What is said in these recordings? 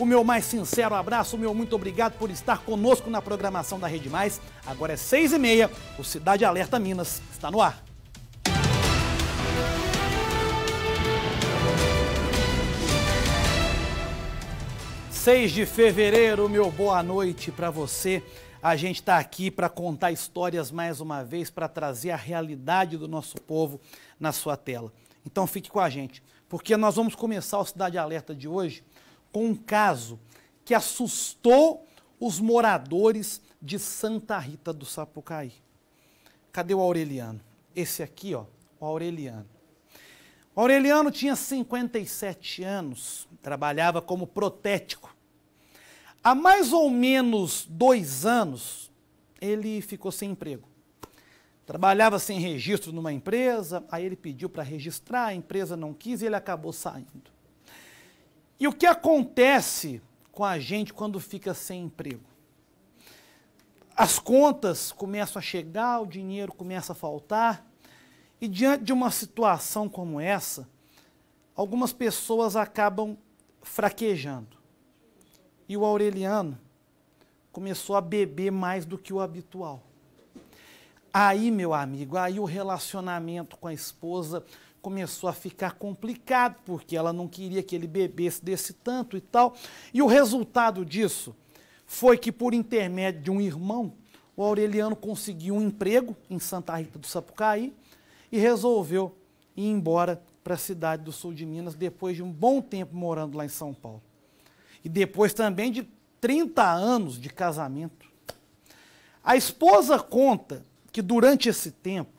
O meu mais sincero abraço, o meu muito obrigado por estar conosco na programação da Rede Mais. Agora é seis e meia, o Cidade Alerta Minas está no ar. Seis de fevereiro, meu boa noite para você. A gente está aqui para contar histórias mais uma vez, para trazer a realidade do nosso povo na sua tela. Então fique com a gente, porque nós vamos começar o Cidade Alerta de hoje com um caso que assustou os moradores de Santa Rita do Sapucaí. Cadê o Aureliano? Esse aqui, ó, o Aureliano. O Aureliano tinha 57 anos, trabalhava como protético. Há mais ou menos dois anos, ele ficou sem emprego. Trabalhava sem registro numa empresa, aí ele pediu para registrar, a empresa não quis e ele acabou saindo. E o que acontece com a gente quando fica sem emprego? As contas começam a chegar, o dinheiro começa a faltar, e diante de uma situação como essa, algumas pessoas acabam fraquejando. E o Aureliano começou a beber mais do que o habitual. Aí, meu amigo, aí o relacionamento com a esposa começou a ficar complicado, porque ela não queria que ele bebesse desse tanto e tal. E o resultado disso foi que, por intermédio de um irmão, o Aureliano conseguiu um emprego em Santa Rita do Sapucaí e resolveu ir embora para a cidade do sul de Minas depois de um bom tempo morando lá em São Paulo. E depois também de 30 anos de casamento. A esposa conta que durante esse tempo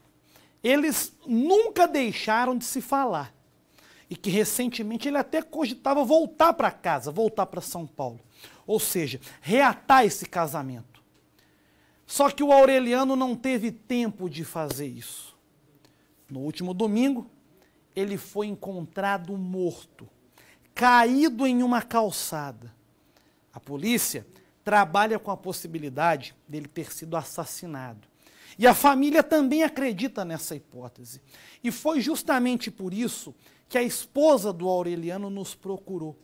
eles nunca deixaram de se falar. E que recentemente ele até cogitava voltar para casa, voltar para São Paulo. Ou seja, reatar esse casamento. Só que o Aureliano não teve tempo de fazer isso. No último domingo, ele foi encontrado morto, caído em uma calçada. A polícia trabalha com a possibilidade dele ter sido assassinado. E a família também acredita nessa hipótese. E foi justamente por isso que a esposa do Aureliano nos procurou,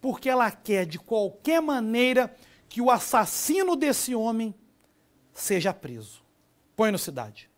porque ela quer de qualquer maneira que o assassino desse homem seja preso. Põe no cidade.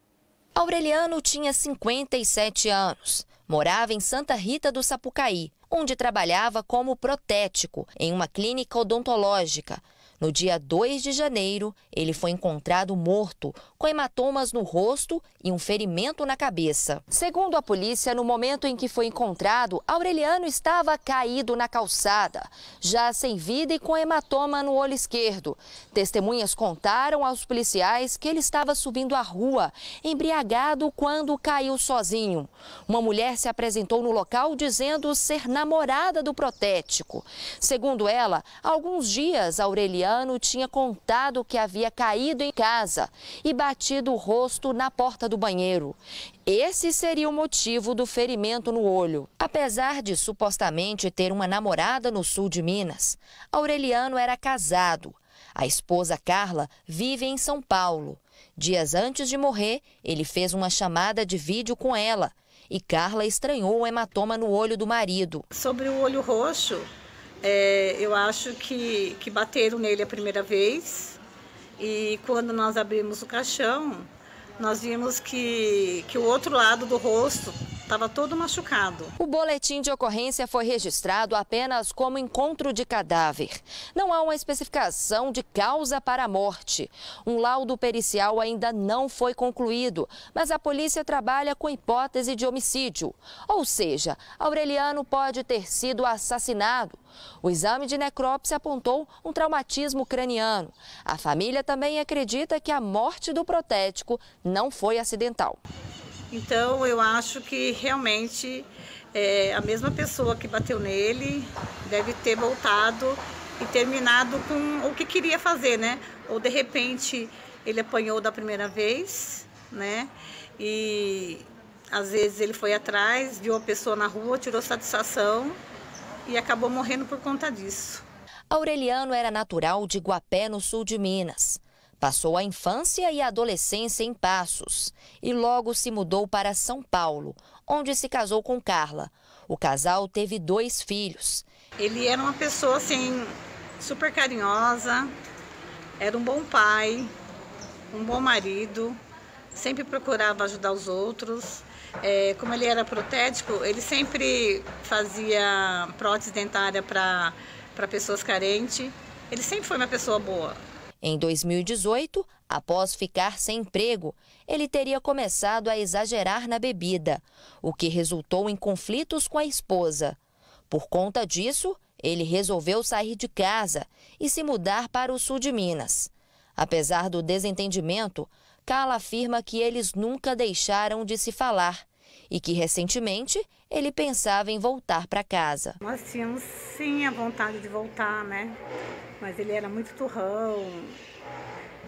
Aureliano tinha 57 anos. Morava em Santa Rita do Sapucaí, onde trabalhava como protético em uma clínica odontológica. No dia 2 de janeiro, ele foi encontrado morto, com hematomas no rosto e um ferimento na cabeça. Segundo a polícia, no momento em que foi encontrado, Aureliano estava caído na calçada, já sem vida e com hematoma no olho esquerdo. Testemunhas contaram aos policiais que ele estava subindo a rua, embriagado quando caiu sozinho. Uma mulher se apresentou no local dizendo ser namorada do protético. Segundo ela, há alguns dias Aureliano tinha contado que havia caído em casa e batido o rosto na porta do banheiro. Esse seria o motivo do ferimento no olho. Apesar de supostamente ter uma namorada no sul de Minas, Aureliano era casado. A esposa Carla vive em São Paulo. Dias antes de morrer, ele fez uma chamada de vídeo com ela e Carla estranhou o hematoma no olho do marido. Sobre o olho roxo, é, eu acho que, que bateram nele a primeira vez e quando nós abrimos o caixão, nós vimos que, que o outro lado do rosto estava todo machucado. O boletim de ocorrência foi registrado apenas como encontro de cadáver. Não há uma especificação de causa para a morte. Um laudo pericial ainda não foi concluído, mas a polícia trabalha com hipótese de homicídio. Ou seja, Aureliano pode ter sido assassinado. O exame de necrópsia apontou um traumatismo craniano. A família também acredita que a morte do protético não foi acidental. Então eu acho que realmente é, a mesma pessoa que bateu nele deve ter voltado e terminado com o que queria fazer, né? Ou de repente ele apanhou da primeira vez, né? E às vezes ele foi atrás, viu a pessoa na rua, tirou satisfação e acabou morrendo por conta disso. Aureliano era natural de Guapé, no sul de Minas. Passou a infância e a adolescência em Passos e logo se mudou para São Paulo, onde se casou com Carla. O casal teve dois filhos. Ele era uma pessoa assim super carinhosa, era um bom pai, um bom marido, sempre procurava ajudar os outros. É, como ele era protético, ele sempre fazia prótese dentária para pessoas carentes. Ele sempre foi uma pessoa boa. Em 2018, após ficar sem emprego, ele teria começado a exagerar na bebida, o que resultou em conflitos com a esposa. Por conta disso, ele resolveu sair de casa e se mudar para o sul de Minas. Apesar do desentendimento, Carla afirma que eles nunca deixaram de se falar e que recentemente ele pensava em voltar para casa. Nós tínhamos sim a vontade de voltar, né? Mas ele era muito turrão,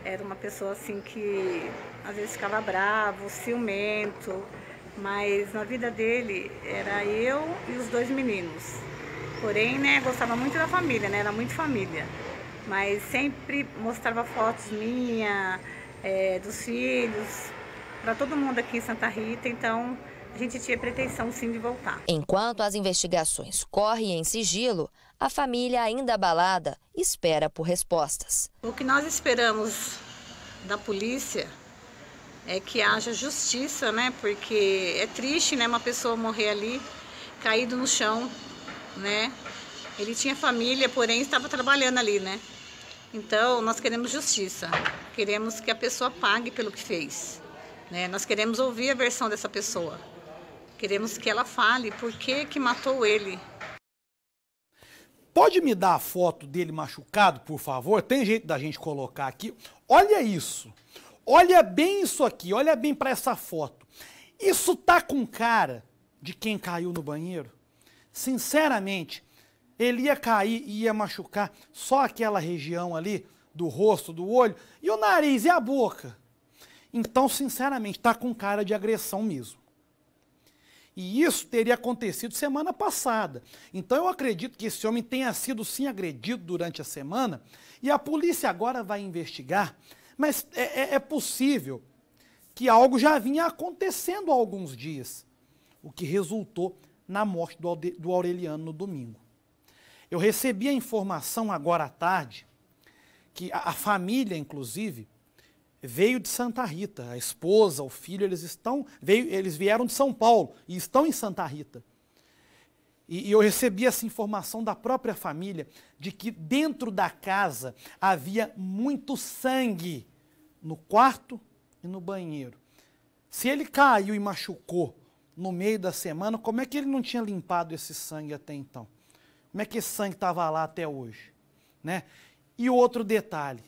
era uma pessoa assim que às vezes ficava bravo, ciumento, mas na vida dele era eu e os dois meninos. Porém, né, gostava muito da família, né, era muito família. Mas sempre mostrava fotos minha, é, dos filhos, para todo mundo aqui em Santa Rita, então a gente tinha pretensão sim de voltar. Enquanto as investigações correm em sigilo, a família, ainda abalada, espera por respostas. O que nós esperamos da polícia é que haja justiça, né? Porque é triste, né? Uma pessoa morrer ali, caído no chão, né? Ele tinha família, porém estava trabalhando ali, né? Então, nós queremos justiça. Queremos que a pessoa pague pelo que fez. Né? Nós queremos ouvir a versão dessa pessoa. Queremos que ela fale por que, que matou ele, Pode me dar a foto dele machucado, por favor? Tem jeito da gente colocar aqui? Olha isso. Olha bem isso aqui. Olha bem para essa foto. Isso tá com cara de quem caiu no banheiro? Sinceramente, ele ia cair e ia machucar só aquela região ali do rosto, do olho, e o nariz e a boca. Então, sinceramente, tá com cara de agressão mesmo. E isso teria acontecido semana passada. Então eu acredito que esse homem tenha sido sim agredido durante a semana e a polícia agora vai investigar. Mas é, é, é possível que algo já vinha acontecendo há alguns dias, o que resultou na morte do, do Aureliano no domingo. Eu recebi a informação agora à tarde que a, a família, inclusive, veio de Santa Rita, a esposa, o filho, eles estão, veio, eles vieram de São Paulo e estão em Santa Rita. E, e eu recebi essa informação da própria família de que dentro da casa havia muito sangue no quarto e no banheiro. Se ele caiu e machucou no meio da semana, como é que ele não tinha limpado esse sangue até então? Como é que esse sangue estava lá até hoje? Né? E outro detalhe,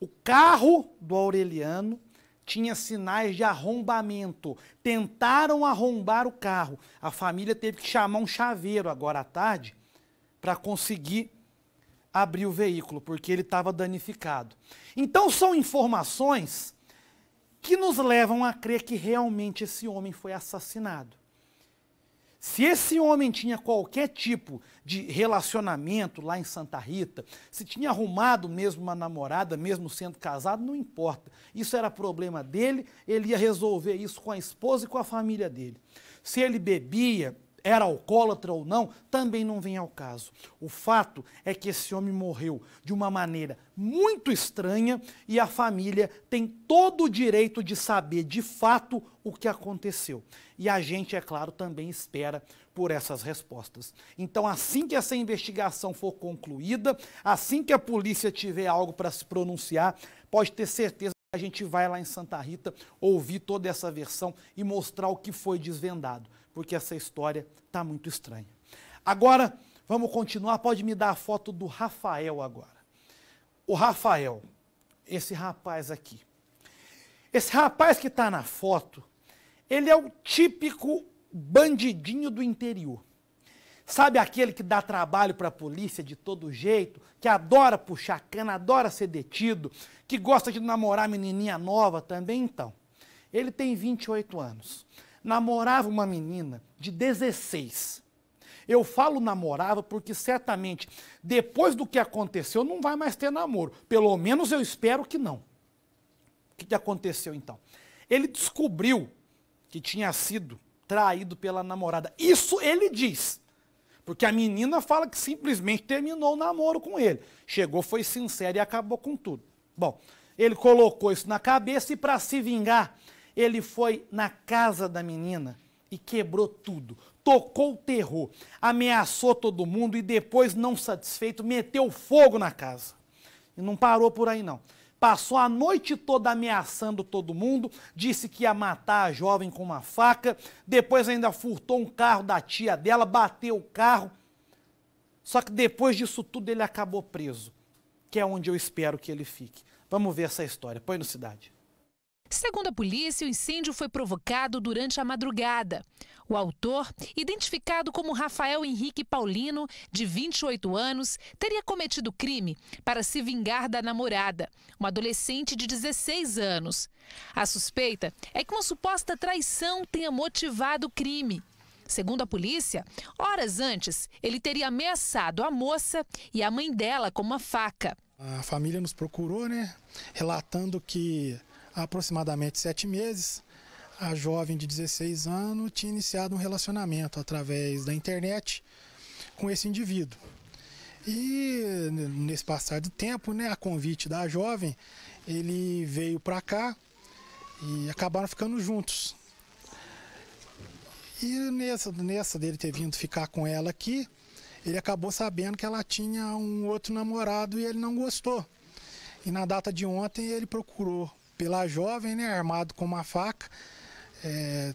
o carro do Aureliano tinha sinais de arrombamento. Tentaram arrombar o carro. A família teve que chamar um chaveiro agora à tarde para conseguir abrir o veículo, porque ele estava danificado. Então são informações que nos levam a crer que realmente esse homem foi assassinado. Se esse homem tinha qualquer tipo de relacionamento lá em Santa Rita, se tinha arrumado mesmo uma namorada, mesmo sendo casado, não importa. Isso era problema dele, ele ia resolver isso com a esposa e com a família dele. Se ele bebia, era alcoólatra ou não, também não vem ao caso. O fato é que esse homem morreu de uma maneira muito estranha e a família tem todo o direito de saber de fato o que aconteceu. E a gente, é claro, também espera por essas respostas. Então, assim que essa investigação for concluída, assim que a polícia tiver algo para se pronunciar, pode ter certeza que a gente vai lá em Santa Rita ouvir toda essa versão e mostrar o que foi desvendado porque essa história está muito estranha. Agora, vamos continuar. Pode me dar a foto do Rafael agora. O Rafael, esse rapaz aqui. Esse rapaz que está na foto, ele é o típico bandidinho do interior. Sabe aquele que dá trabalho para a polícia de todo jeito, que adora puxar cana, adora ser detido, que gosta de namorar menininha nova também? Então, ele tem 28 anos namorava uma menina de 16. Eu falo namorava porque certamente depois do que aconteceu não vai mais ter namoro. Pelo menos eu espero que não. O que aconteceu então? Ele descobriu que tinha sido traído pela namorada. Isso ele diz. Porque a menina fala que simplesmente terminou o namoro com ele. Chegou, foi sincera e acabou com tudo. Bom, ele colocou isso na cabeça e para se vingar, ele foi na casa da menina e quebrou tudo. Tocou o terror, ameaçou todo mundo e depois, não satisfeito, meteu fogo na casa. E não parou por aí, não. Passou a noite toda ameaçando todo mundo, disse que ia matar a jovem com uma faca, depois ainda furtou um carro da tia dela, bateu o carro. Só que depois disso tudo ele acabou preso, que é onde eu espero que ele fique. Vamos ver essa história. Põe no Cidade. Segundo a polícia, o incêndio foi provocado durante a madrugada. O autor, identificado como Rafael Henrique Paulino, de 28 anos, teria cometido crime para se vingar da namorada, uma adolescente de 16 anos. A suspeita é que uma suposta traição tenha motivado o crime. Segundo a polícia, horas antes, ele teria ameaçado a moça e a mãe dela com uma faca. A família nos procurou, né? Relatando que aproximadamente sete meses, a jovem de 16 anos tinha iniciado um relacionamento através da internet com esse indivíduo. E nesse passar do tempo, né, a convite da jovem, ele veio para cá e acabaram ficando juntos. E nessa, nessa dele ter vindo ficar com ela aqui, ele acabou sabendo que ela tinha um outro namorado e ele não gostou. E na data de ontem ele procurou pela jovem, né, armado com uma faca, é,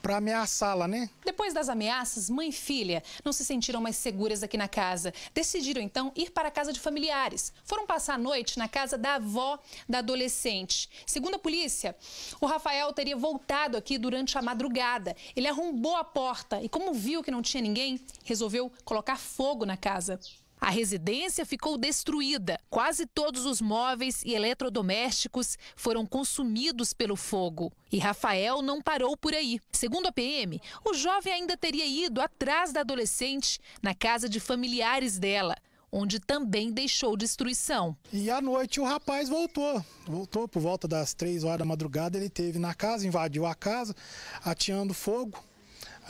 para ameaçá-la, né? Depois das ameaças, mãe e filha não se sentiram mais seguras aqui na casa. Decidiram então ir para a casa de familiares. Foram passar a noite na casa da avó da adolescente. Segundo a polícia, o Rafael teria voltado aqui durante a madrugada. Ele arrombou a porta e, como viu que não tinha ninguém, resolveu colocar fogo na casa. A residência ficou destruída. Quase todos os móveis e eletrodomésticos foram consumidos pelo fogo. E Rafael não parou por aí. Segundo a PM, o jovem ainda teria ido atrás da adolescente na casa de familiares dela onde também deixou destruição. E à noite o rapaz voltou. Voltou por volta das três horas da madrugada, ele teve na casa, invadiu a casa, ateando fogo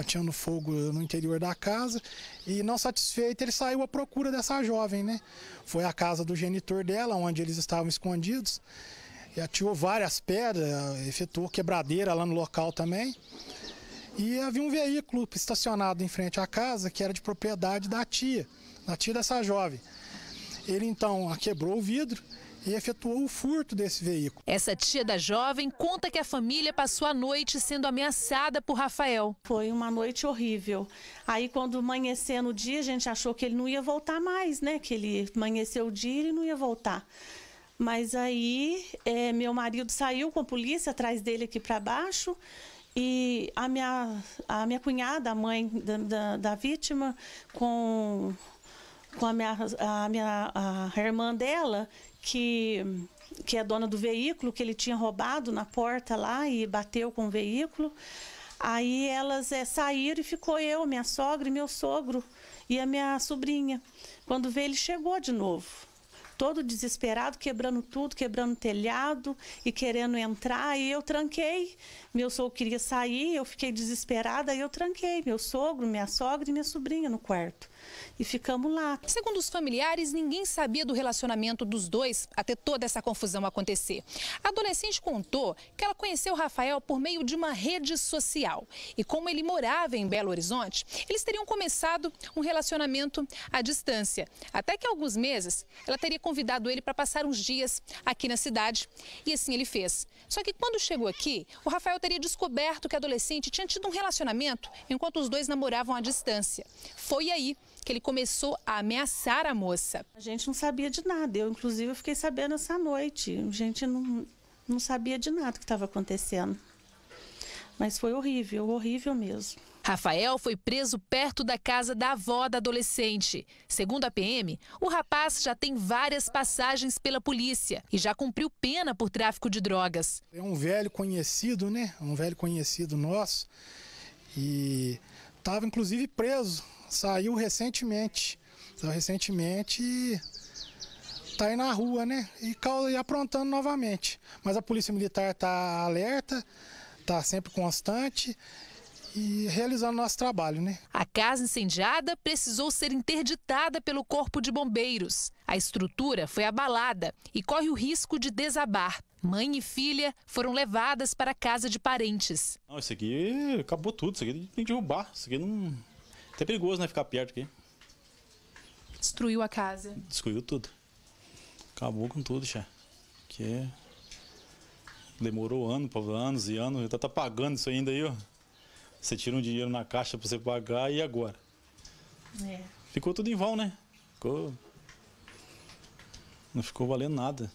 ateando fogo no interior da casa e não satisfeito ele saiu à procura dessa jovem, né? Foi à casa do genitor dela, onde eles estavam escondidos e atirou várias pedras, efetuou quebradeira lá no local também. E havia um veículo estacionado em frente à casa que era de propriedade da tia, da tia dessa jovem. Ele então quebrou o vidro e efetuou o furto desse veículo. Essa tia da jovem conta que a família passou a noite sendo ameaçada por Rafael. Foi uma noite horrível. Aí quando amanheceu no dia, a gente achou que ele não ia voltar mais, né? Que ele amanheceu o dia e não ia voltar. Mas aí é, meu marido saiu com a polícia atrás dele aqui para baixo e a minha, a minha cunhada, a mãe da, da, da vítima, com, com a minha, a minha a irmã dela, que, que é dona do veículo, que ele tinha roubado na porta lá e bateu com o veículo. Aí elas é, saíram e ficou eu, minha sogra e meu sogro e a minha sobrinha. Quando veio, ele chegou de novo. Todo desesperado, quebrando tudo, quebrando telhado e querendo entrar. E eu tranquei. Meu sogro queria sair, eu fiquei desesperada, aí eu tranquei. Meu sogro, minha sogra e minha sobrinha no quarto e ficamos lá. Segundo os familiares, ninguém sabia do relacionamento dos dois até toda essa confusão acontecer. A adolescente contou que ela conheceu Rafael por meio de uma rede social. E como ele morava em Belo Horizonte, eles teriam começado um relacionamento à distância. Até que alguns meses, ela teria convidado ele para passar uns dias aqui na cidade. E assim ele fez. Só que quando chegou aqui, o Rafael teria descoberto que a adolescente tinha tido um relacionamento enquanto os dois namoravam à distância. Foi aí ele começou a ameaçar a moça. A gente não sabia de nada. Eu, inclusive, fiquei sabendo essa noite. A gente não, não sabia de nada que estava acontecendo. Mas foi horrível, horrível mesmo. Rafael foi preso perto da casa da avó da adolescente. Segundo a PM, o rapaz já tem várias passagens pela polícia e já cumpriu pena por tráfico de drogas. É um velho conhecido, né? É um velho conhecido nosso. E estava inclusive preso Saiu recentemente. Saiu recentemente e tá aí na rua, né? E, e aprontando novamente. Mas a Polícia Militar está alerta, está sempre constante e realizando nosso trabalho, né? A casa incendiada precisou ser interditada pelo Corpo de Bombeiros. A estrutura foi abalada e corre o risco de desabar. Mãe e filha foram levadas para a casa de parentes. Não, isso aqui acabou tudo, isso aqui tem que derrubar, isso aqui não, até perigoso, né? Ficar perto aqui. Destruiu a casa. Destruiu tudo. Acabou com tudo, já. Que demorou ano, anos e anos. Tá, tá pagando isso ainda aí, ó. Você tira um dinheiro na caixa pra você pagar e agora? É. Ficou tudo em vão, né? Ficou. Não ficou valendo nada.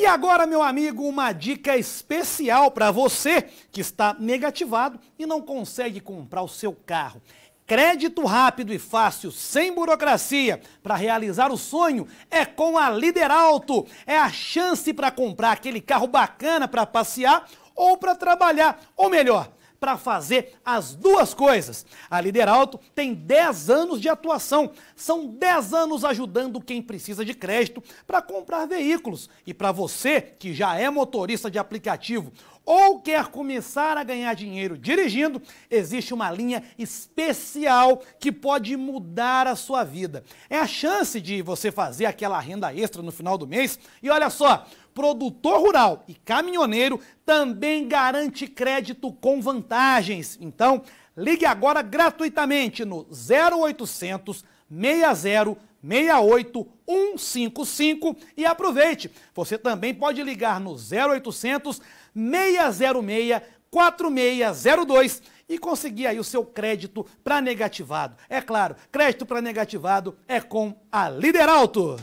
E agora, meu amigo, uma dica especial para você que está negativado e não consegue comprar o seu carro. Crédito rápido e fácil, sem burocracia, para realizar o sonho é com a Lideralto. É a chance para comprar aquele carro bacana para passear ou para trabalhar, ou melhor, para fazer as duas coisas. A Lideralto tem 10 anos de atuação, são 10 anos ajudando quem precisa de crédito para comprar veículos. E para você que já é motorista de aplicativo ou quer começar a ganhar dinheiro dirigindo, existe uma linha especial que pode mudar a sua vida. É a chance de você fazer aquela renda extra no final do mês. E olha só, produtor rural e caminhoneiro também garante crédito com vantagens. Então, ligue agora gratuitamente no 0800 60 155 e aproveite. Você também pode ligar no 0800 606 4602 e conseguir aí o seu crédito para negativado. É claro, crédito para negativado é com a Lideralto.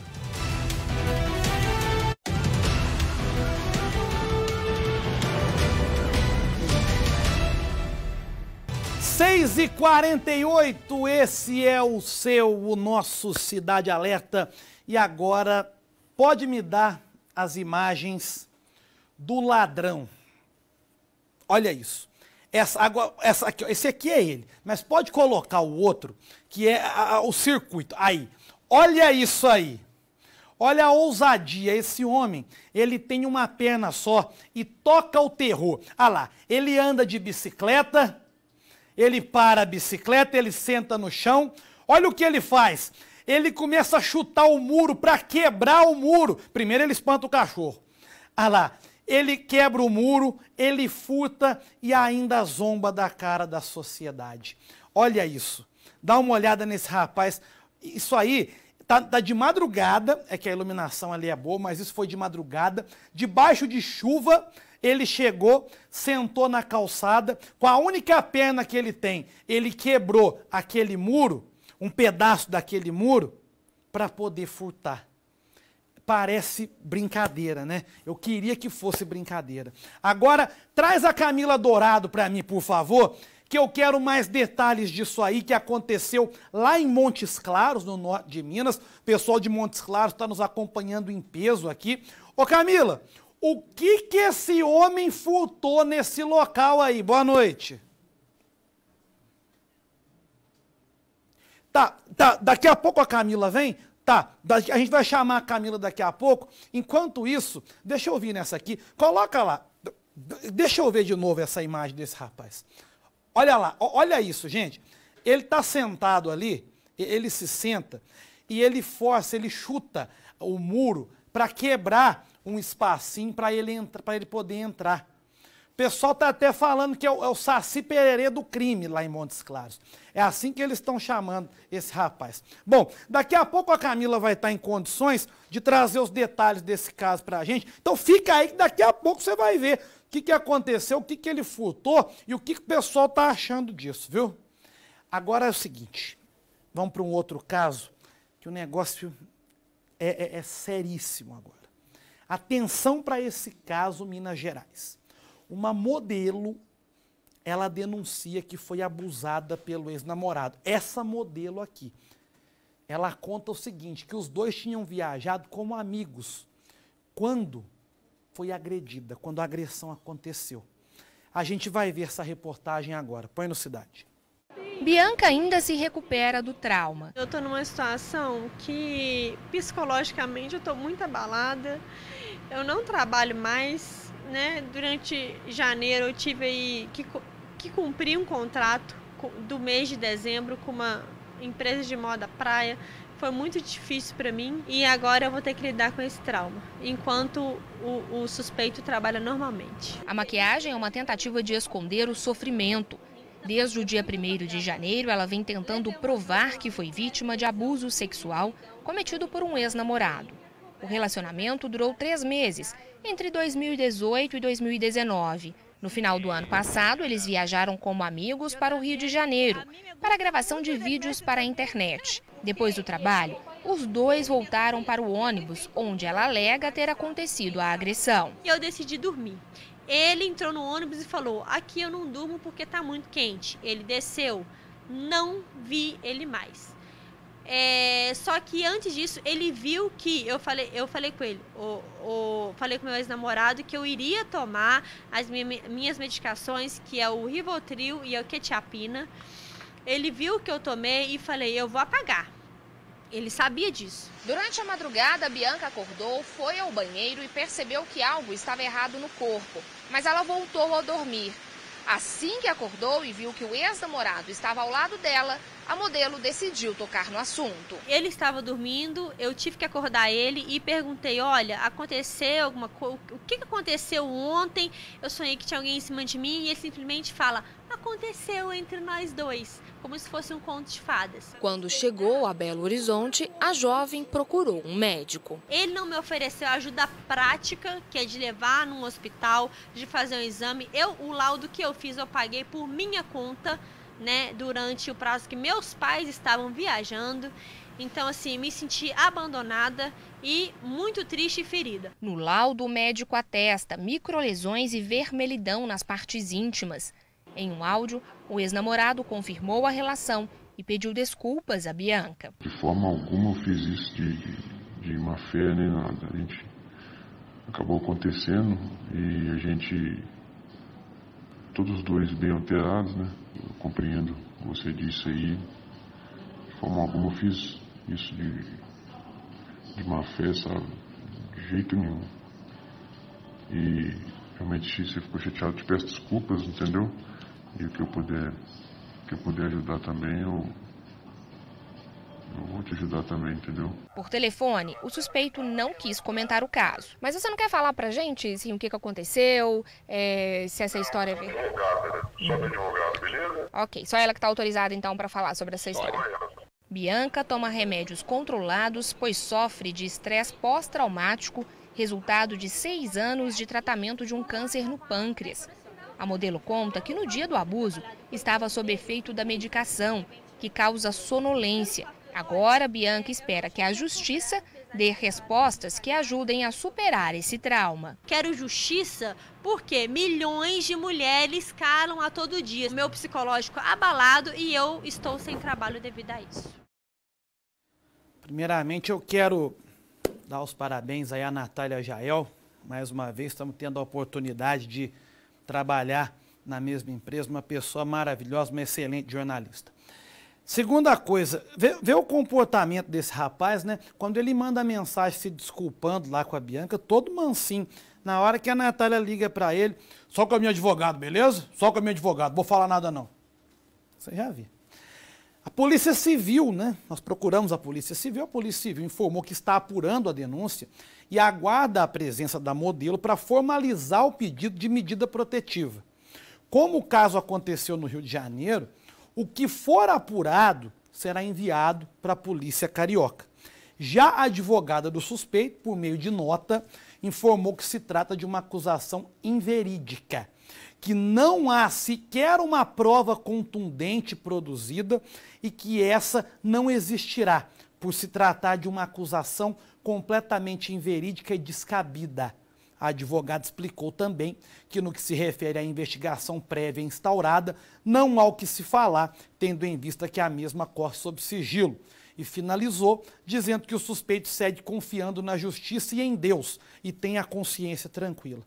6 e 48 esse é o seu, o nosso Cidade Alerta. E agora, pode me dar as imagens do ladrão. Olha isso. Essa, agora, essa aqui, esse aqui é ele, mas pode colocar o outro, que é a, a, o circuito. Aí, olha isso aí. Olha a ousadia, esse homem, ele tem uma perna só e toca o terror. Ah lá, ele anda de bicicleta, ele para a bicicleta, ele senta no chão. Olha o que ele faz. Ele começa a chutar o muro para quebrar o muro. Primeiro ele espanta o cachorro. Ah lá, ele quebra o muro, ele furta e ainda zomba da cara da sociedade. Olha isso. Dá uma olhada nesse rapaz. Isso aí tá, tá de madrugada, é que a iluminação ali é boa, mas isso foi de madrugada, debaixo de chuva ele chegou, sentou na calçada, com a única perna que ele tem, ele quebrou aquele muro, um pedaço daquele muro, para poder furtar. Parece brincadeira, né? Eu queria que fosse brincadeira. Agora, traz a Camila Dourado para mim, por favor, que eu quero mais detalhes disso aí que aconteceu lá em Montes Claros, no norte de Minas. O pessoal de Montes Claros está nos acompanhando em peso aqui. Ô Camila, o que que esse homem furtou nesse local aí? Boa noite. Tá, tá, daqui a pouco a Camila vem. Tá, a gente vai chamar a Camila daqui a pouco. Enquanto isso, deixa eu vir nessa aqui. Coloca lá. Deixa eu ver de novo essa imagem desse rapaz. Olha lá, olha isso, gente. Ele está sentado ali, ele se senta e ele força, ele chuta o muro para quebrar um espacinho para ele, para ele poder entrar. O pessoal está até falando que é o, é o Saci Pererê do crime lá em Montes Claros. É assim que eles estão chamando esse rapaz. Bom, daqui a pouco a Camila vai estar tá em condições de trazer os detalhes desse caso para a gente. Então fica aí que daqui a pouco você vai ver o que, que aconteceu, o que, que ele furtou e o que, que o pessoal está achando disso, viu? Agora é o seguinte, vamos para um outro caso, que o negócio é, é, é seríssimo agora. Atenção para esse caso, Minas Gerais. Uma modelo, ela denuncia que foi abusada pelo ex-namorado. Essa modelo aqui. Ela conta o seguinte, que os dois tinham viajado como amigos quando foi agredida, quando a agressão aconteceu. A gente vai ver essa reportagem agora. Põe no Cidade. Bianca ainda se recupera do trauma. Eu estou numa situação que psicologicamente eu estou muito abalada. Eu não trabalho mais, né? Durante janeiro eu tive aí que, que cumprir um contrato do mês de dezembro com uma empresa de moda praia. Foi muito difícil para mim e agora eu vou ter que lidar com esse trauma, enquanto o, o suspeito trabalha normalmente. A maquiagem é uma tentativa de esconder o sofrimento Desde o dia 1 de janeiro, ela vem tentando provar que foi vítima de abuso sexual cometido por um ex-namorado. O relacionamento durou três meses, entre 2018 e 2019. No final do ano passado, eles viajaram como amigos para o Rio de Janeiro, para a gravação de vídeos para a internet. Depois do trabalho, os dois voltaram para o ônibus, onde ela alega ter acontecido a agressão. Eu decidi dormir. Ele entrou no ônibus e falou: Aqui eu não durmo porque está muito quente. Ele desceu. Não vi ele mais. É, só que antes disso, ele viu que eu falei, eu falei com ele, o, o falei com meu ex-namorado que eu iria tomar as minha, minhas medicações, que é o Rivotril e a quetiapina. Ele viu que eu tomei e falei, eu vou apagar. Ele sabia disso. Durante a madrugada, Bianca acordou, foi ao banheiro e percebeu que algo estava errado no corpo, mas ela voltou ao dormir. Assim que acordou e viu que o ex-namorado estava ao lado dela, a modelo decidiu tocar no assunto. Ele estava dormindo, eu tive que acordar ele e perguntei: olha, aconteceu alguma coisa? O que aconteceu ontem? Eu sonhei que tinha alguém em cima de mim e ele simplesmente fala: aconteceu entre nós dois, como se fosse um conto de fadas. Quando chegou a Belo Horizonte, a jovem procurou um médico. Ele não me ofereceu ajuda prática, que é de levar num hospital, de fazer um exame. Eu, o laudo que eu fiz, eu paguei por minha conta né, durante o prazo que meus pais estavam viajando. Então, assim, me senti abandonada e muito triste e ferida. No laudo, o médico atesta microlesões e vermelhidão nas partes íntimas. Em um áudio, o ex-namorado confirmou a relação e pediu desculpas a Bianca. De forma alguma eu fiz isso de, de, de má fé nem nada. A gente acabou acontecendo e a gente, todos dois bem alterados, né? Eu compreendo o que você disse aí. De forma alguma eu fiz isso de, de má fé, sabe? De jeito nenhum. E realmente se ficou chateado, te peço desculpas, entendeu? E o que eu puder, que eu puder ajudar também, eu eu vou te ajudar também, entendeu? Por telefone, o suspeito não quis comentar o caso. Mas você não quer falar pra gente sim o que, que aconteceu, é, se essa história é verdade? beleza? Ok, só ela que está autorizada então para falar sobre essa história. Bianca toma remédios controlados, pois sofre de estresse pós-traumático, resultado de seis anos de tratamento de um câncer no pâncreas. A modelo conta que no dia do abuso estava sob efeito da medicação, que causa sonolência Agora, Bianca espera que a justiça dê respostas que ajudem a superar esse trauma. Quero justiça porque milhões de mulheres calam a todo dia. Meu psicológico abalado e eu estou sem trabalho devido a isso. Primeiramente, eu quero dar os parabéns aí à Natália Jael. Mais uma vez, estamos tendo a oportunidade de trabalhar na mesma empresa, uma pessoa maravilhosa, uma excelente jornalista. Segunda coisa, vê, vê, o comportamento desse rapaz, né? Quando ele manda mensagem se desculpando lá com a Bianca, todo mansinho. Na hora que a Natália liga para ele, só com a minha advogado, beleza? Só com a minha advogado, vou falar nada não. Você já viu. A Polícia Civil, né? Nós procuramos a Polícia Civil, a Polícia Civil informou que está apurando a denúncia e aguarda a presença da modelo para formalizar o pedido de medida protetiva. Como o caso aconteceu no Rio de Janeiro, o que for apurado será enviado para a polícia carioca. Já a advogada do suspeito, por meio de nota, informou que se trata de uma acusação inverídica, que não há sequer uma prova contundente produzida e que essa não existirá, por se tratar de uma acusação completamente inverídica e descabida. A advogada explicou também que, no que se refere à investigação prévia instaurada, não há o que se falar, tendo em vista que a mesma corre sob sigilo. E finalizou dizendo que o suspeito segue confiando na justiça e em Deus e tem a consciência tranquila.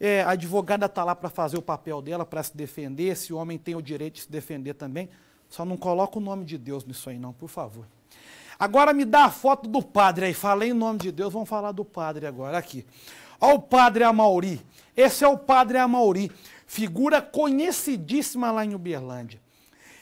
É, a advogada está lá para fazer o papel dela, para se defender. Esse homem tem o direito de se defender também. Só não coloca o nome de Deus nisso aí, não, por favor. Agora me dá a foto do padre aí. Falei em nome de Deus, vamos falar do padre agora aqui. Olha o padre Amauri. Esse é o padre Amauri, figura conhecidíssima lá em Uberlândia.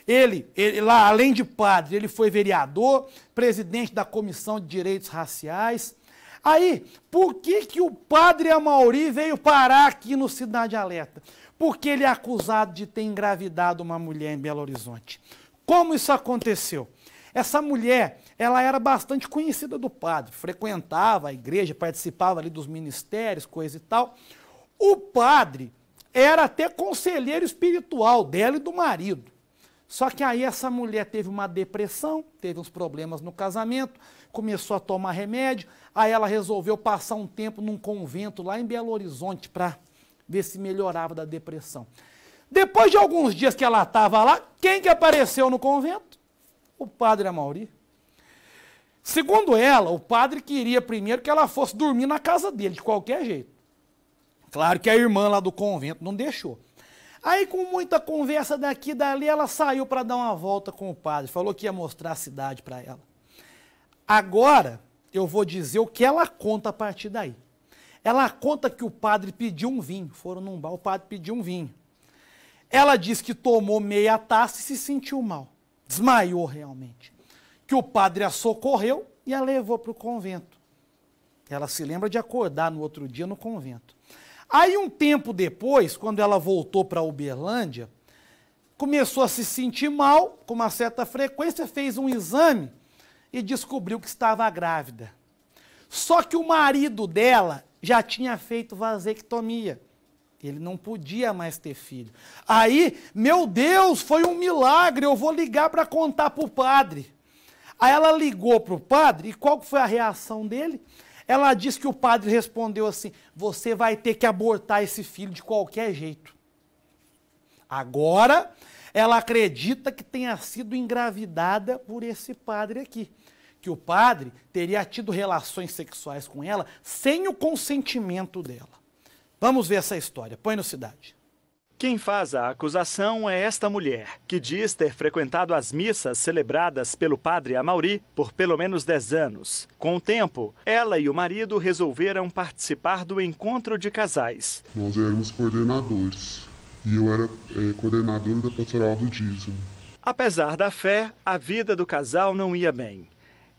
Ele, ele, lá, além de padre, ele foi vereador, presidente da Comissão de Direitos Raciais. Aí, por que, que o padre Amauri veio parar aqui no Cidade Alerta? Porque ele é acusado de ter engravidado uma mulher em Belo Horizonte. Como isso aconteceu? Essa mulher ela era bastante conhecida do padre, frequentava a igreja, participava ali dos ministérios, coisa e tal. O padre era até conselheiro espiritual dela e do marido. Só que aí essa mulher teve uma depressão, teve uns problemas no casamento, começou a tomar remédio, aí ela resolveu passar um tempo num convento lá em Belo Horizonte para ver se melhorava da depressão. Depois de alguns dias que ela estava lá, quem que apareceu no convento? O padre Amauri. Segundo ela, o padre queria primeiro que ela fosse dormir na casa dele, de qualquer jeito. Claro que a irmã lá do convento não deixou. Aí, com muita conversa daqui e dali, ela saiu para dar uma volta com o padre. Falou que ia mostrar a cidade para ela. Agora, eu vou dizer o que ela conta a partir daí. Ela conta que o padre pediu um vinho. Foram num bar, o padre pediu um vinho. Ela diz que tomou meia taça e se sentiu mal. Desmaiou realmente que o padre a socorreu e a levou para o convento. Ela se lembra de acordar no outro dia no convento. Aí, um tempo depois, quando ela voltou para Uberlândia, começou a se sentir mal, com uma certa frequência, fez um exame e descobriu que estava grávida. Só que o marido dela já tinha feito vasectomia. Ele não podia mais ter filho. Aí, meu Deus, foi um milagre, eu vou ligar para contar para o padre. Aí ela ligou para o padre e qual foi a reação dele? Ela disse que o padre respondeu assim: Você vai ter que abortar esse filho de qualquer jeito. Agora, ela acredita que tenha sido engravidada por esse padre aqui. Que o padre teria tido relações sexuais com ela sem o consentimento dela. Vamos ver essa história. Põe no Cidade. Quem faz a acusação é esta mulher, que diz ter frequentado as missas celebradas pelo padre Amauri por pelo menos 10 anos. Com o tempo, ela e o marido resolveram participar do encontro de casais. Nós éramos coordenadores e eu era é, coordenadora da pastoral do dízimo. Apesar da fé, a vida do casal não ia bem.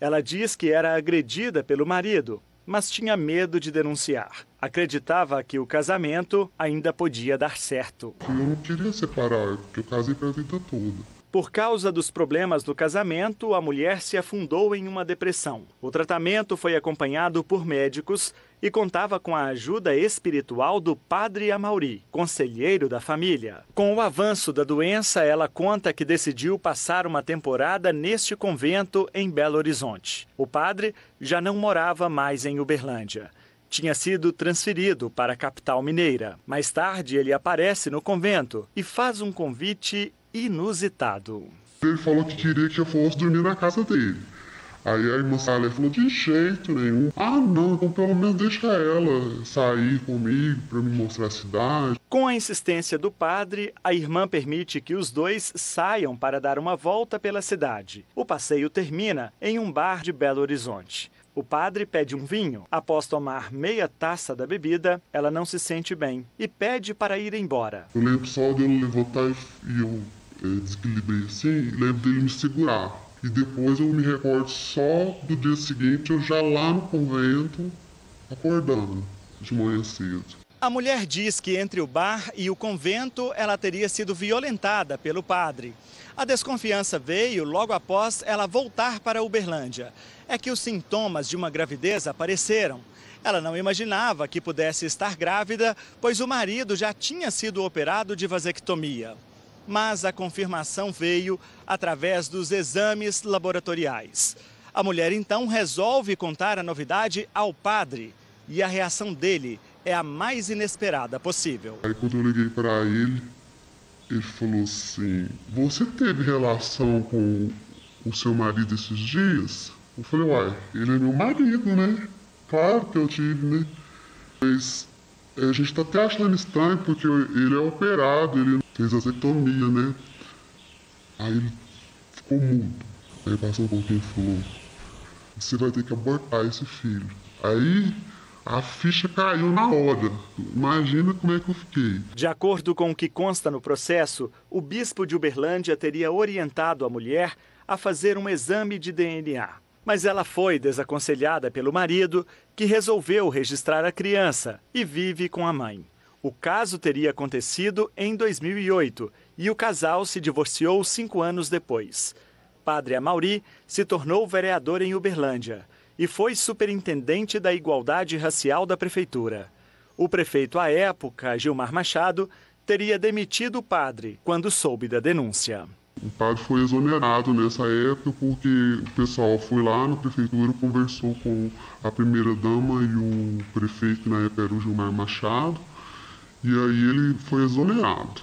Ela diz que era agredida pelo marido, mas tinha medo de denunciar acreditava que o casamento ainda podia dar certo. Eu não queria separar, porque eu casei para a vida toda. Por causa dos problemas do casamento, a mulher se afundou em uma depressão. O tratamento foi acompanhado por médicos e contava com a ajuda espiritual do padre Amauri, conselheiro da família. Com o avanço da doença, ela conta que decidiu passar uma temporada neste convento em Belo Horizonte. O padre já não morava mais em Uberlândia tinha sido transferido para a capital mineira. Mais tarde, ele aparece no convento e faz um convite inusitado. Ele falou que queria que eu fosse dormir na casa dele. Aí a irmã Sally falou, de jeito nenhum. Ah não, então pelo menos deixa ela sair comigo para me mostrar a cidade. Com a insistência do padre, a irmã permite que os dois saiam para dar uma volta pela cidade. O passeio termina em um bar de Belo Horizonte. O padre pede um vinho. Após tomar meia taça da bebida, ela não se sente bem e pede para ir embora. Eu lembro só dele levantar e eu é, eh, desequilibrei assim, lembro dele me segurar. E depois eu me recordo só do dia seguinte, eu já lá no convento, acordando de manhã cedo. A mulher diz que entre o bar e o convento ela teria sido violentada pelo padre. A desconfiança veio logo após ela voltar para Uberlândia é que os sintomas de uma gravidez apareceram. Ela não imaginava que pudesse estar grávida, pois o marido já tinha sido operado de vasectomia. Mas a confirmação veio através dos exames laboratoriais. A mulher então resolve contar a novidade ao padre e a reação dele é a mais inesperada possível. Aí quando eu liguei para ele, ele falou assim: Você teve relação com o seu marido esses dias? Eu falei, uai, ele é meu marido, né? Claro que eu tive, né? Mas é, a gente tá até achando estranho, porque ele é operado, ele fez vasectomia, né? Aí ele ficou mudo. Aí passou um pouquinho e falou, você vai ter que abortar esse filho. Aí a ficha caiu na hora. Imagina como é que eu fiquei. De acordo com o que consta no processo, o bispo de Uberlândia teria orientado a mulher a fazer um exame de DNA mas ela foi desaconselhada pelo marido, que resolveu registrar a criança e vive com a mãe. O caso teria acontecido em 2008 e o casal se divorciou cinco anos depois. Padre Amauri se tornou vereador em Uberlândia e foi superintendente da Igualdade Racial da Prefeitura. O prefeito à época, Gilmar Machado, teria demitido o padre quando soube da denúncia. O padre foi exonerado nessa época porque o pessoal foi lá na prefeitura, conversou com a primeira-dama e o prefeito, que na época era o Gilmar Machado, e aí ele foi exonerado.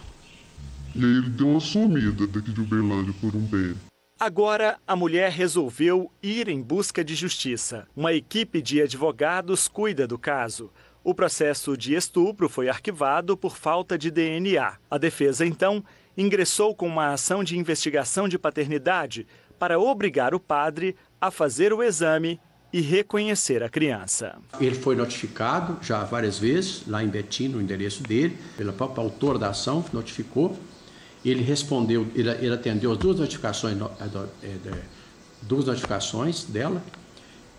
E aí ele deu uma sumida daqui de Uberlândia por um tempo. Agora, a mulher resolveu ir em busca de justiça. Uma equipe de advogados cuida do caso. O processo de estupro foi arquivado por falta de DNA. A defesa, então, ingressou com uma ação de investigação de paternidade para obrigar o padre a fazer o exame e reconhecer a criança. Ele foi notificado já várias vezes, lá em Betim, no endereço dele, pela própria autora da ação, notificou. Ele respondeu, ele, ele atendeu as duas notificações, é, duas notificações dela,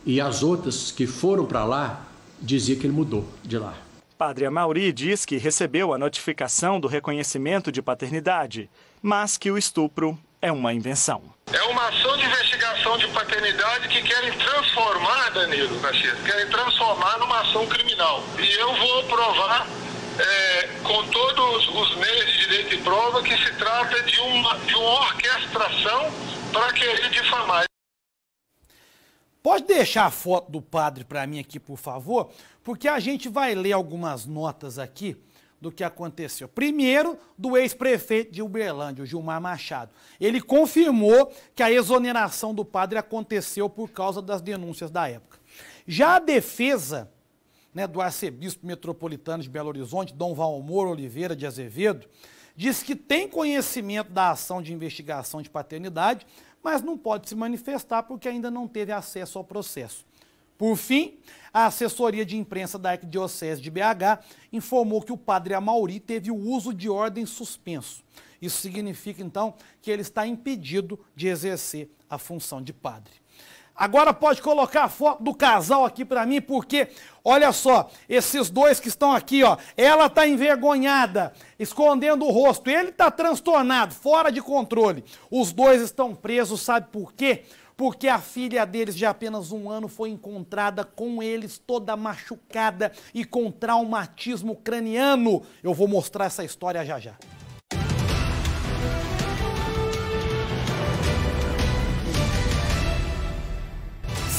e as outras que foram para lá dizia que ele mudou de lá. Padre Amauri diz que recebeu a notificação do reconhecimento de paternidade, mas que o estupro é uma invenção. É uma ação de investigação de paternidade que querem transformar, Danilo Garcia. querem transformar numa ação criminal. E eu vou provar é, com todos os meios de direito e prova que se trata de uma, de uma orquestração para querer difamar. Pode deixar a foto do padre para mim aqui, por favor? Porque a gente vai ler algumas notas aqui do que aconteceu. Primeiro, do ex-prefeito de Uberlândia, o Gilmar Machado. Ele confirmou que a exoneração do padre aconteceu por causa das denúncias da época. Já a defesa né, do arcebispo metropolitano de Belo Horizonte, Dom Valmor Oliveira de Azevedo, diz que tem conhecimento da ação de investigação de paternidade, mas não pode se manifestar porque ainda não teve acesso ao processo. Por fim, a assessoria de imprensa da Arquidiocese de BH informou que o padre Amauri teve o uso de ordem suspenso. Isso significa, então, que ele está impedido de exercer a função de padre. Agora pode colocar a foto do casal aqui para mim, porque olha só, esses dois que estão aqui, ó, ela tá envergonhada, escondendo o rosto, ele tá transtornado, fora de controle. Os dois estão presos, sabe por quê? porque a filha deles de apenas um ano foi encontrada com eles toda machucada e com traumatismo craniano. Eu vou mostrar essa história já já.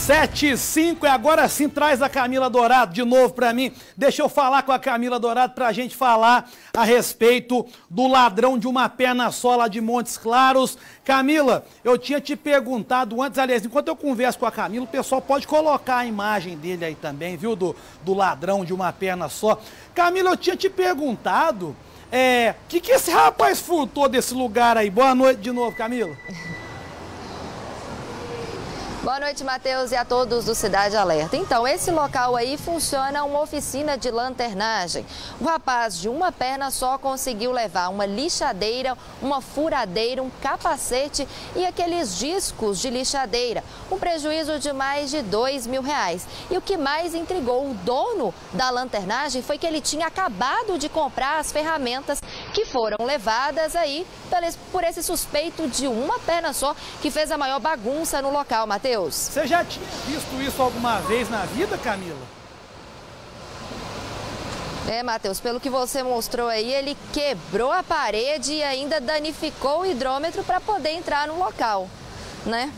sete e e é agora sim traz a Camila Dourado de novo para mim. Deixa eu falar com a Camila Dourado para a gente falar a respeito do ladrão de uma perna só lá de Montes Claros. Camila, eu tinha te perguntado antes, aliás, enquanto eu converso com a Camila, o pessoal pode colocar a imagem dele aí também, viu, do, do ladrão de uma perna só. Camila, eu tinha te perguntado o é, que, que esse rapaz furtou desse lugar aí. Boa noite de novo, Camila. Boa noite, Matheus, e a todos do Cidade Alerta. Então, esse local aí funciona uma oficina de lanternagem. O rapaz de uma perna só conseguiu levar uma lixadeira, uma furadeira, um capacete e aqueles discos de lixadeira. Um prejuízo de mais de dois mil reais. E o que mais intrigou o dono da lanternagem foi que ele tinha acabado de comprar as ferramentas que foram levadas aí por esse suspeito de uma perna só que fez a maior bagunça no local, Matheus. Deus. Você já tinha visto isso alguma vez na vida, Camila? É, Matheus, pelo que você mostrou aí, ele quebrou a parede e ainda danificou o hidrômetro para poder entrar no local, né?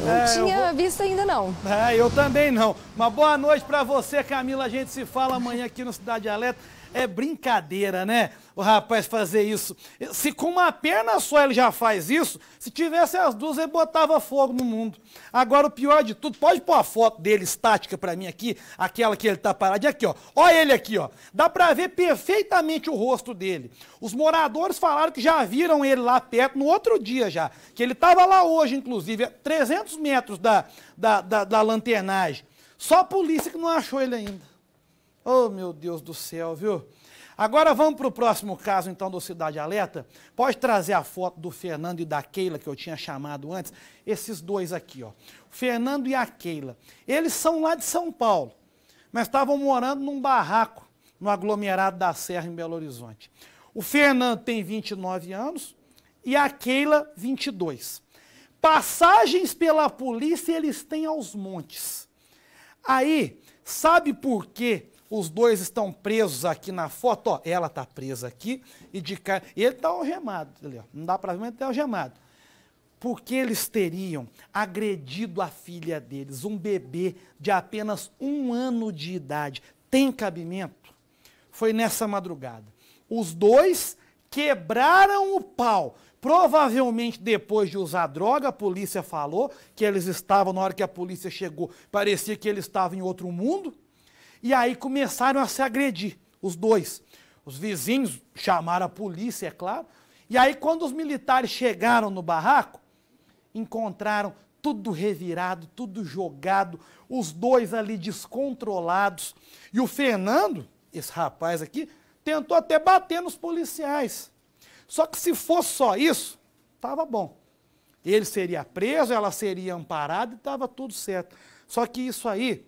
Não é, tinha vou... visto ainda não. É, eu também não. Uma boa noite para você, Camila. A gente se fala amanhã aqui no Cidade Alerta. É brincadeira, né? O rapaz fazer isso. Se com uma perna só ele já faz isso, se tivesse as duas ele botava fogo no mundo. Agora o pior de tudo, pode pôr a foto dele estática para mim aqui, aquela que ele tá parado aqui, ó. Olha ele aqui, ó. Dá para ver perfeitamente o rosto dele. Os moradores falaram que já viram ele lá perto no outro dia já, que ele tava lá hoje inclusive, a 300 metros da, da, da, da lanternagem. Só a polícia que não achou ele ainda. Oh, meu Deus do céu, viu? Agora vamos para o próximo caso, então, do Cidade Alerta. Pode trazer a foto do Fernando e da Keila, que eu tinha chamado antes. Esses dois aqui, ó. O Fernando e a Keila. Eles são lá de São Paulo, mas estavam morando num barraco no aglomerado da Serra, em Belo Horizonte. O Fernando tem 29 anos e a Keila, 22. Passagens pela polícia eles têm aos montes. Aí, sabe por quê? Os dois estão presos aqui na foto, ó, ela está presa aqui e de cá. Ele está algemado, ali, ó, não dá para ver, mas está algemado. Porque eles teriam agredido a filha deles, um bebê de apenas um ano de idade. Tem cabimento? Foi nessa madrugada. Os dois quebraram o pau. Provavelmente depois de usar droga, a polícia falou que eles estavam, na hora que a polícia chegou, parecia que eles estavam em outro mundo. E aí começaram a se agredir, os dois. Os vizinhos chamaram a polícia, é claro. E aí, quando os militares chegaram no barraco, encontraram tudo revirado, tudo jogado, os dois ali descontrolados. E o Fernando, esse rapaz aqui, tentou até bater nos policiais. Só que se fosse só isso, estava bom. Ele seria preso, ela seria amparada e estava tudo certo. Só que isso aí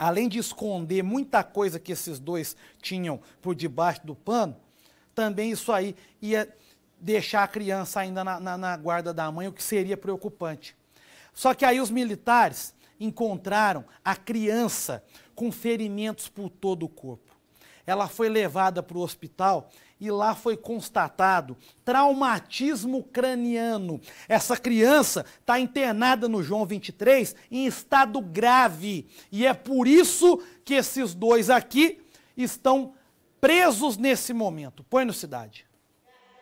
além de esconder muita coisa que esses dois tinham por debaixo do pano, também isso aí ia deixar a criança ainda na, na, na guarda da mãe, o que seria preocupante. Só que aí os militares encontraram a criança com ferimentos por todo o corpo. Ela foi levada para o hospital e lá foi constatado traumatismo craniano. Essa criança está internada no João 23 em estado grave e é por isso que esses dois aqui estão presos nesse momento. Põe no cidade.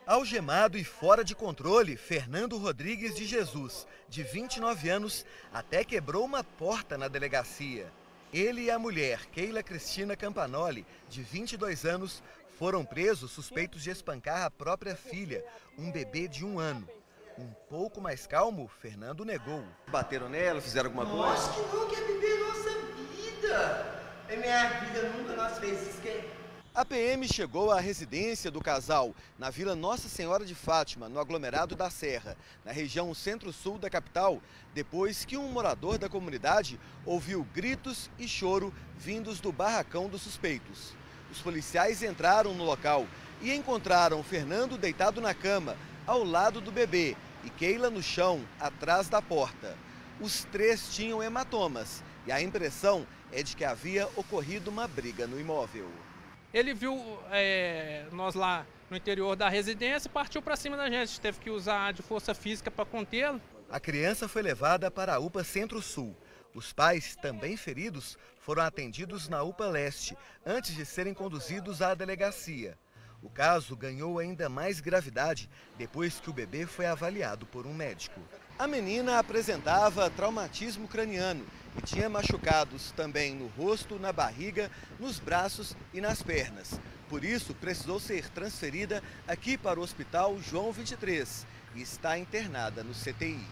Algemado e fora de controle, Fernando Rodrigues de Jesus, de 29 anos, até quebrou uma porta na delegacia. Ele e a mulher, Keila Cristina Campanoli, de 22 anos, foram presos suspeitos de espancar a própria filha, um bebê de um ano. Um pouco mais calmo, Fernando negou. Bateram nela, fizeram alguma coisa? Nós que nunca é nossa vida. Em é minha vida nunca nós fez isso. A PM chegou à residência do casal, na Vila Nossa Senhora de Fátima, no aglomerado da Serra, na região centro-sul da capital, depois que um morador da comunidade ouviu gritos e choro vindos do barracão dos suspeitos. Os policiais entraram no local e encontraram Fernando deitado na cama, ao lado do bebê, e Keila no chão, atrás da porta. Os três tinham hematomas e a impressão é de que havia ocorrido uma briga no imóvel. Ele viu é, nós lá no interior da residência e partiu para cima da gente. Teve que usar de força física para contê-lo. A criança foi levada para a UPA Centro-Sul. Os pais, também feridos, foram atendidos na UPA Leste, antes de serem conduzidos à delegacia. O caso ganhou ainda mais gravidade depois que o bebê foi avaliado por um médico. A menina apresentava traumatismo craniano e tinha machucados também no rosto, na barriga, nos braços e nas pernas. Por isso, precisou ser transferida aqui para o Hospital João 23 e está internada no CTI.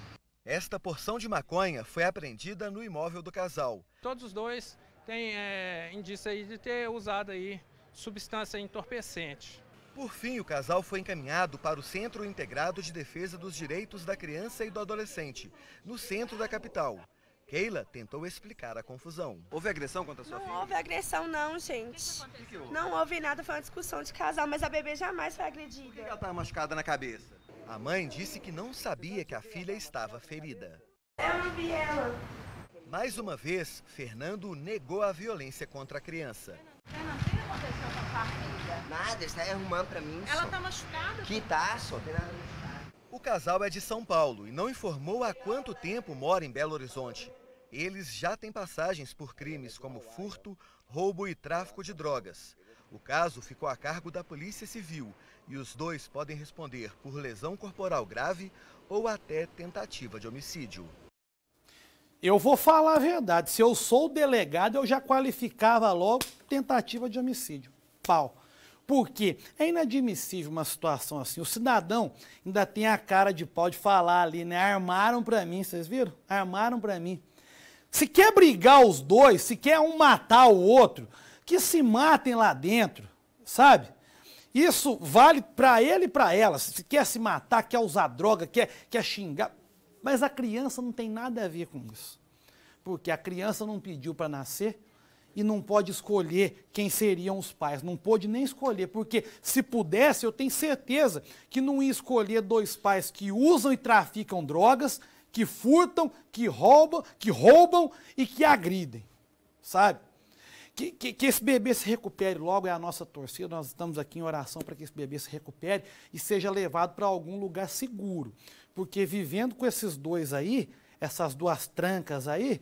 Esta porção de maconha foi apreendida no imóvel do casal. Todos os dois tem é, indício aí de ter usado aí substância entorpecente. Por fim, o casal foi encaminhado para o Centro Integrado de Defesa dos Direitos da Criança e do Adolescente, no centro da capital. Keila tentou explicar a confusão. Houve agressão contra sua não filha? Não houve agressão não, gente. O que, que houve? Não houve nada, foi uma discussão de casal, mas a bebê jamais foi agredida. Por que ela está machucada na cabeça? A mãe disse que não sabia que a filha estava ferida. Eu não vi ela. Mais uma vez, Fernando negou a violência contra a criança. Nada, está arrumando para mim. Ela está machucada? Que tá, só o casal é de São Paulo e não informou há quanto tempo mora em Belo Horizonte. Eles já têm passagens por crimes como furto, roubo e tráfico de drogas. O caso ficou a cargo da Polícia Civil e os dois podem responder por lesão corporal grave ou até tentativa de homicídio. Eu vou falar a verdade. Se eu sou o delegado, eu já qualificava logo tentativa de homicídio. Pau. Porque é inadmissível uma situação assim. O cidadão ainda tem a cara de pau de falar ali, né? Armaram para mim, vocês viram? Armaram para mim. Se quer brigar os dois, se quer um matar o outro, que se matem lá dentro, sabe? Isso vale para ele e para ela. Se quer se matar, quer usar droga, quer, quer xingar, mas a criança não tem nada a ver com isso. Porque a criança não pediu para nascer e não pode escolher quem seriam os pais. Não pôde nem escolher, porque se pudesse, eu tenho certeza que não ia escolher dois pais que usam e traficam drogas, que furtam, que roubam, que roubam e que agridem. Sabe? Que, que, que, esse bebê se recupere logo, é a nossa torcida. Nós estamos aqui em oração para que esse bebê se recupere e seja levado para algum lugar seguro. Porque vivendo com esses dois aí, essas duas trancas aí,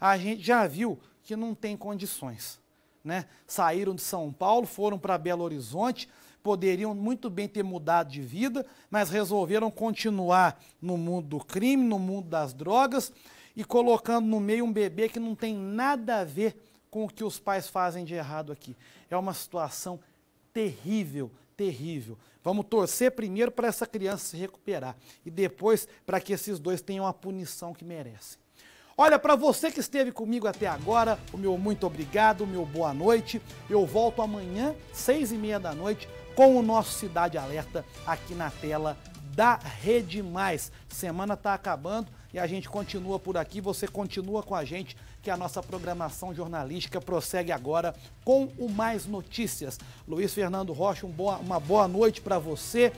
a gente já viu que não tem condições. Né? Saíram de São Paulo, foram para Belo Horizonte, poderiam muito bem ter mudado de vida, mas resolveram continuar no mundo do crime, no mundo das drogas e colocando no meio um bebê que não tem nada a ver com o que os pais fazem de errado aqui. É uma situação terrível, terrível. Vamos torcer primeiro para essa criança se recuperar e depois para que esses dois tenham a punição que merecem. Olha, para você que esteve comigo até agora, o meu muito obrigado, o meu boa noite. Eu volto amanhã, seis e meia da noite, com o nosso Cidade Alerta aqui na tela da Rede Mais. Semana está acabando, e a gente continua por aqui. Você continua com a gente, que a nossa programação jornalística prossegue agora com o Mais Notícias. Luiz Fernando Rocha, um boa, uma boa noite para você.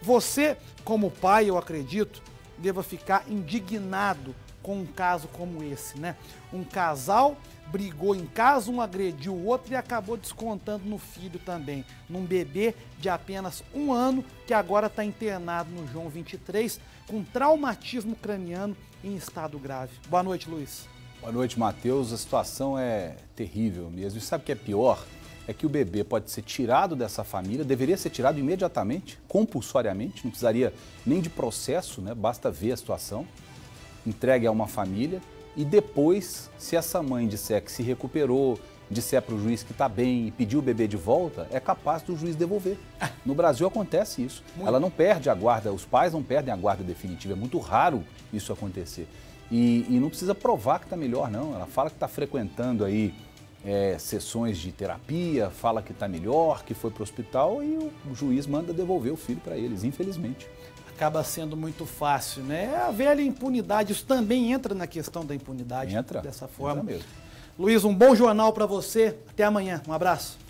Você, como pai, eu acredito, deva ficar indignado com um caso como esse, né? Um casal brigou em casa, um agrediu o outro e acabou descontando no filho também, num bebê de apenas um ano que agora está internado no João 23 com traumatismo craniano em estado grave. Boa noite, Luiz. Boa noite, Matheus. A situação é terrível mesmo. E sabe o que é pior? É que o bebê pode ser tirado dessa família, deveria ser tirado imediatamente, compulsoriamente, não precisaria nem de processo, né? basta ver a situação, entregue a uma família e depois, se essa mãe disser que se recuperou, disser para o juiz que está bem e pedir o bebê de volta, é capaz do juiz devolver. No Brasil acontece isso. Muito. Ela não perde a guarda, os pais não perdem a guarda definitiva. É muito raro isso acontecer. E, e não precisa provar que está melhor, não. Ela fala que está frequentando aí é, sessões de terapia, fala que está melhor, que foi para o hospital e o juiz manda devolver o filho para eles, infelizmente acaba sendo muito fácil, né? É a velha impunidade, isso também entra na questão da impunidade entra, dessa forma. Entra mesmo. Luiz, um bom jornal para você. Até amanhã. Um abraço.